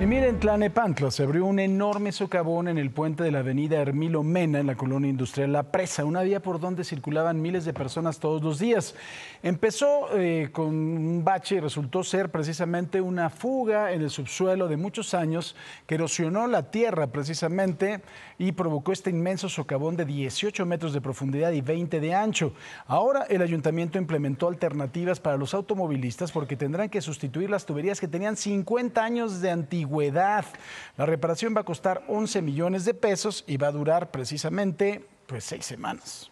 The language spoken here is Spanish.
Y miren, Tlanepantla se abrió un enorme socavón en el puente de la avenida Hermilo Mena, en la colonia industrial La Presa, una vía por donde circulaban miles de personas todos los días. Empezó eh, con un bache y resultó ser precisamente una fuga en el subsuelo de muchos años que erosionó la tierra precisamente y provocó este inmenso socavón de 18 metros de profundidad y 20 de ancho. Ahora el ayuntamiento implementó alternativas para los automovilistas porque tendrán que sustituir las tuberías que tenían 50 años de antigüedad la reparación va a costar 11 millones de pesos y va a durar precisamente pues, seis semanas.